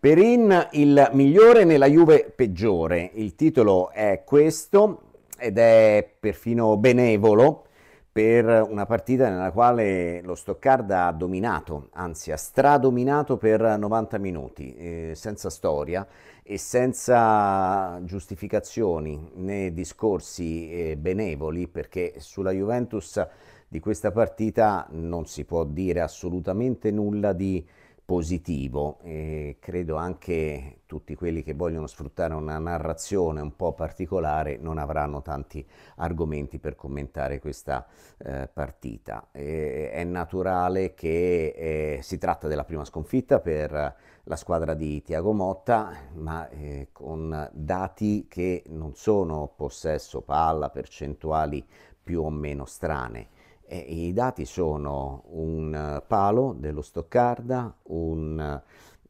Perin il migliore nella Juve peggiore, il titolo è questo ed è perfino benevolo per una partita nella quale lo Stoccarda ha dominato, anzi ha stradominato per 90 minuti, eh, senza storia e senza giustificazioni né discorsi eh, benevoli, perché sulla Juventus di questa partita non si può dire assolutamente nulla di positivo e credo anche tutti quelli che vogliono sfruttare una narrazione un po' particolare non avranno tanti argomenti per commentare questa eh, partita. E, è naturale che eh, si tratta della prima sconfitta per la squadra di Tiago Motta, ma eh, con dati che non sono possesso palla, percentuali più o meno strane e I dati sono un eh, palo dello Stoccarda, un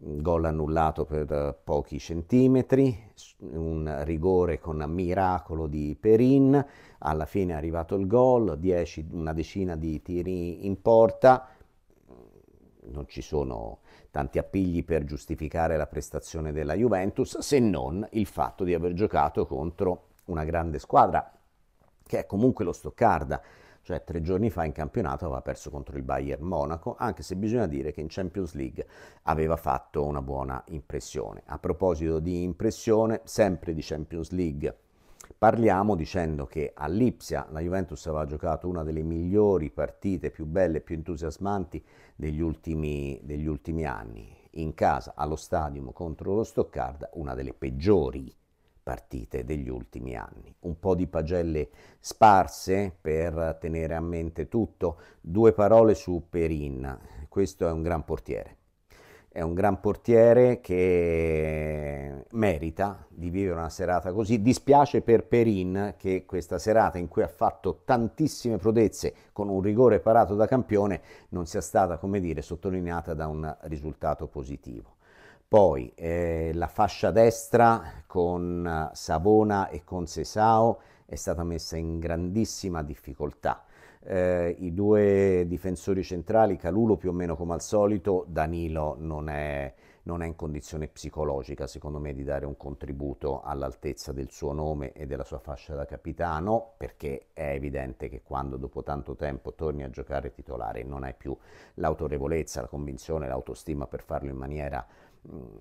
mm, gol annullato per eh, pochi centimetri, un rigore con miracolo di Perin, alla fine è arrivato il gol, una decina di tiri in porta, mm, non ci sono tanti appigli per giustificare la prestazione della Juventus, se non il fatto di aver giocato contro una grande squadra, che è comunque lo Stoccarda cioè tre giorni fa in campionato aveva perso contro il Bayern Monaco, anche se bisogna dire che in Champions League aveva fatto una buona impressione. A proposito di impressione, sempre di Champions League, parliamo dicendo che all'Ipsia la Juventus aveva giocato una delle migliori partite, più belle, e più entusiasmanti degli ultimi, degli ultimi anni. In casa, allo stadio contro lo Stoccarda, una delle peggiori partite degli ultimi anni. Un po' di pagelle sparse per tenere a mente tutto. Due parole su Perin. Questo è un gran portiere. È un gran portiere che merita di vivere una serata così. Dispiace per Perin che questa serata in cui ha fatto tantissime prodezze con un rigore parato da campione non sia stata, come dire, sottolineata da un risultato positivo. Poi eh, la fascia destra con eh, Savona e con Sesao è stata messa in grandissima difficoltà. Eh, I due difensori centrali, Calulo più o meno come al solito, Danilo non è, non è in condizione psicologica, secondo me, di dare un contributo all'altezza del suo nome e della sua fascia da capitano, perché è evidente che quando dopo tanto tempo torni a giocare titolare non hai più l'autorevolezza, la convinzione, l'autostima per farlo in maniera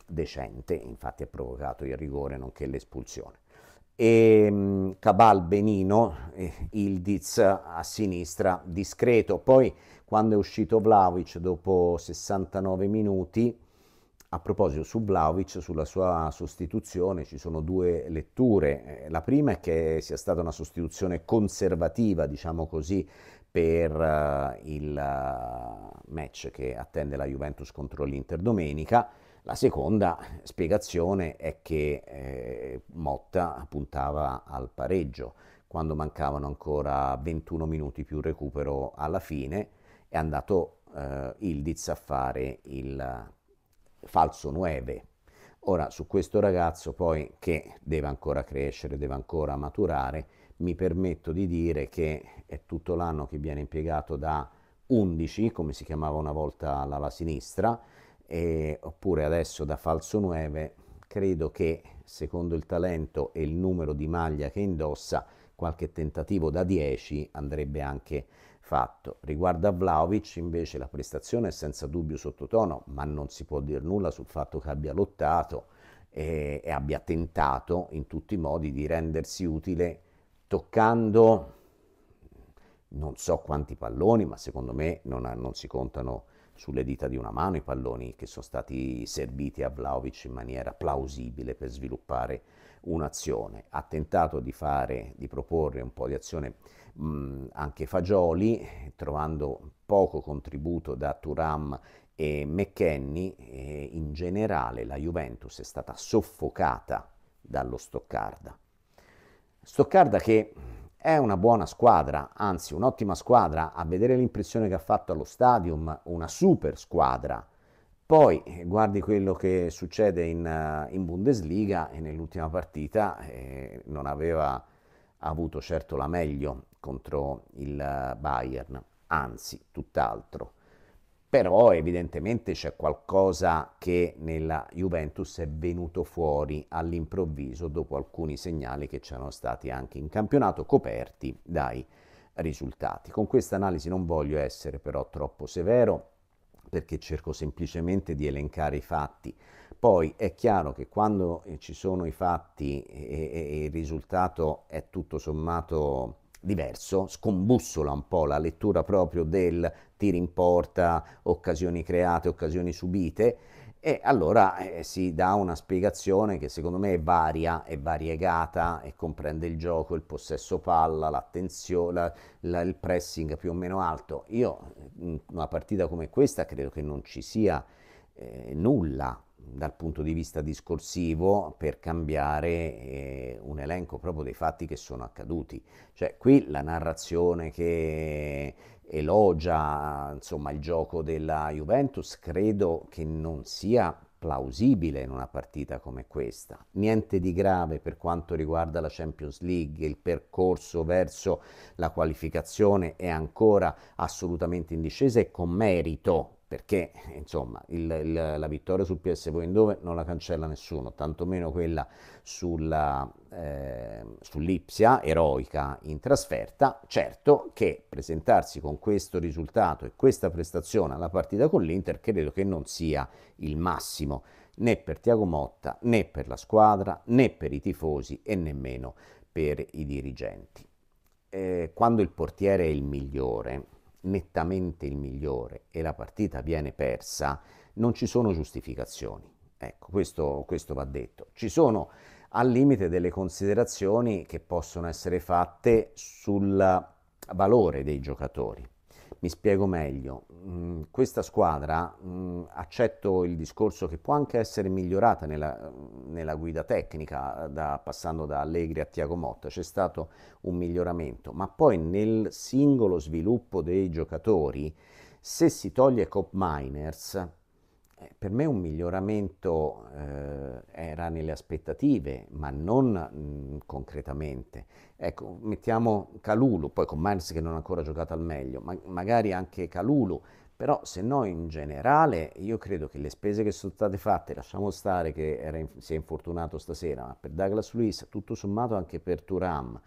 decente, infatti ha provocato il rigore nonché l'espulsione. E ehm, Cabal Benino, eh, Ildiz a sinistra, discreto. Poi quando è uscito Vlaovic dopo 69 minuti, a proposito su Vlaovic, sulla sua sostituzione ci sono due letture. Eh, la prima è che sia stata una sostituzione conservativa, diciamo così, per uh, il uh, match che attende la Juventus contro l'Inter domenica la seconda spiegazione è che eh, Motta puntava al pareggio quando mancavano ancora 21 minuti più recupero alla fine è andato eh, Ildiz a fare il falso 9. Ora su questo ragazzo poi che deve ancora crescere, deve ancora maturare, mi permetto di dire che è tutto l'anno che viene impiegato da 11, come si chiamava una volta l'ala sinistra, eh, oppure adesso da falso 9, credo che secondo il talento e il numero di maglia che indossa, qualche tentativo da 10 andrebbe anche fatto. Riguardo a Vlaovic invece la prestazione è senza dubbio sottotono, ma non si può dire nulla sul fatto che abbia lottato e, e abbia tentato in tutti i modi di rendersi utile toccando non so quanti palloni, ma secondo me non, ha, non si contano sulle dita di una mano i palloni che sono stati serviti a Vlaovic in maniera plausibile per sviluppare un'azione. Ha tentato di, fare, di proporre un po' di azione mh, anche Fagioli, trovando poco contributo da Turam e McKenny. E in generale la Juventus è stata soffocata dallo Stoccarda. Stoccarda che è una buona squadra, anzi un'ottima squadra, a vedere l'impressione che ha fatto allo stadium, una super squadra. Poi eh, guardi quello che succede in, eh, in Bundesliga e nell'ultima partita eh, non aveva avuto certo la meglio contro il eh, Bayern, anzi tutt'altro però evidentemente c'è qualcosa che nella Juventus è venuto fuori all'improvviso dopo alcuni segnali che c'erano stati anche in campionato coperti dai risultati. Con questa analisi non voglio essere però troppo severo perché cerco semplicemente di elencare i fatti. Poi è chiaro che quando ci sono i fatti e, e, e il risultato è tutto sommato diverso, scombussola un po' la lettura proprio del tiro in porta, occasioni create, occasioni subite, e allora eh, si dà una spiegazione che secondo me è varia, è variegata e comprende il gioco, il possesso palla, l'attenzione, la, il pressing più o meno alto. Io in una partita come questa credo che non ci sia eh, nulla dal punto di vista discorsivo per cambiare eh, un elenco proprio dei fatti che sono accaduti. Cioè qui la narrazione che elogia insomma, il gioco della Juventus credo che non sia plausibile in una partita come questa. Niente di grave per quanto riguarda la Champions League, il percorso verso la qualificazione è ancora assolutamente in discesa e con merito, perché insomma il, il, la vittoria sul PSV in dove non la cancella nessuno, tantomeno quella sulla, eh, sull'Ipsia eroica in trasferta, certo che presentarsi con questo risultato e questa prestazione alla partita con l'Inter credo che non sia il massimo né per Tiago Motta né per la squadra né per i tifosi e nemmeno per i dirigenti. Eh, quando il portiere è il migliore, nettamente il migliore e la partita viene persa, non ci sono giustificazioni. Ecco, questo, questo va detto. Ci sono al limite delle considerazioni che possono essere fatte sul valore dei giocatori. Mi spiego meglio, mm, questa squadra mm, accetto il discorso che può anche essere migliorata nella, nella guida tecnica, da, passando da Allegri a Tiago Motta, c'è stato un miglioramento, ma poi nel singolo sviluppo dei giocatori, se si toglie Cop Miners, eh, per me un miglioramento eh, era nelle aspettative, ma non mh, concretamente. Ecco, mettiamo Calulu, poi con Mars che non ha ancora giocato al meglio, ma- magari anche Calulu, però se no in generale io credo che le spese che sono state fatte, lasciamo stare che in, si è infortunato stasera, ma per Douglas Luiz, tutto sommato anche per Turam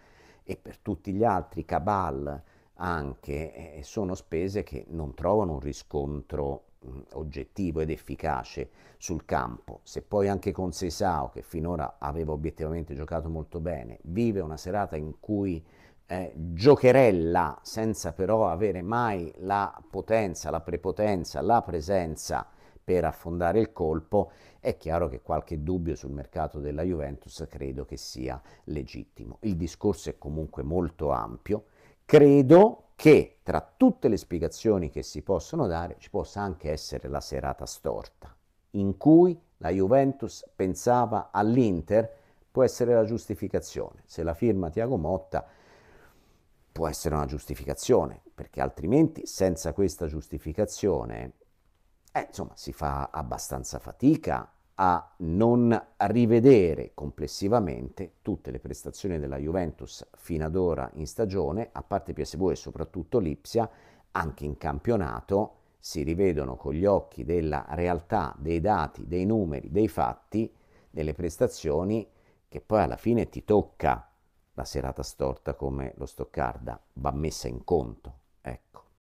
e per tutti gli altri, Cabal anche, eh, sono spese che non trovano un riscontro oggettivo ed efficace sul campo, se poi anche con Sesao, che finora aveva obiettivamente giocato molto bene, vive una serata in cui eh, giocherella senza però avere mai la potenza, la prepotenza, la presenza per affondare il colpo, è chiaro che qualche dubbio sul mercato della Juventus credo che sia legittimo. Il discorso è comunque molto ampio. Credo che tra tutte le spiegazioni che si possono dare ci possa anche essere la serata storta, in cui la Juventus pensava all'Inter, può essere la giustificazione. Se la firma Tiago Motta può essere una giustificazione, perché altrimenti senza questa giustificazione, eh, insomma, si fa abbastanza fatica a non rivedere complessivamente tutte le prestazioni della Juventus fino ad ora in stagione, a parte PSV e soprattutto l'Ipsia, anche in campionato si rivedono con gli occhi della realtà, dei dati, dei numeri, dei fatti, delle prestazioni che poi alla fine ti tocca la serata storta come lo Stoccarda, va messa in conto, ecco.